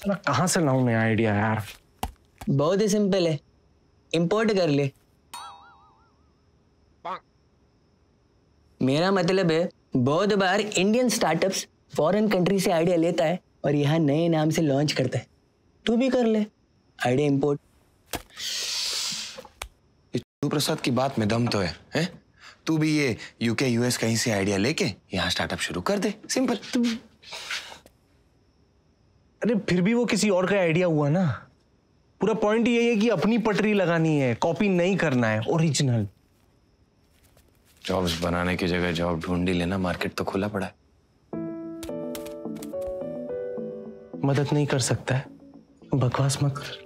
साला कहाँ से लाऊं नया आइडिया यार बहुत ही सिंपल है इंपोर्ट कर ले मेरा मतलब है बहुत बार इंडियन स्टार्टअप्स फॉरेन कंट्री से आइडिया लेता है और यहाँ नए नाम से लॉन्च करता है तू भी कर ले आइडिया इंपोर्ट प्रसाद की बात में दम तो है, है? तू भी ये यूके यूएस कहीं से आइडिया लेके यहाँ स्टार्टअप शुरू कर दे सिंपल अरे फिर भी वो किसी और का आइडिया हुआ ना पूरा पॉइंट यही है कि अपनी पटरी लगानी है कॉपी नहीं करना है ओरिजिनल जॉब्स बनाने की जगह जॉब ढूंढी लेना मार्केट तो खुला पड़ा है मदद नहीं कर सकता है बकवास मत कर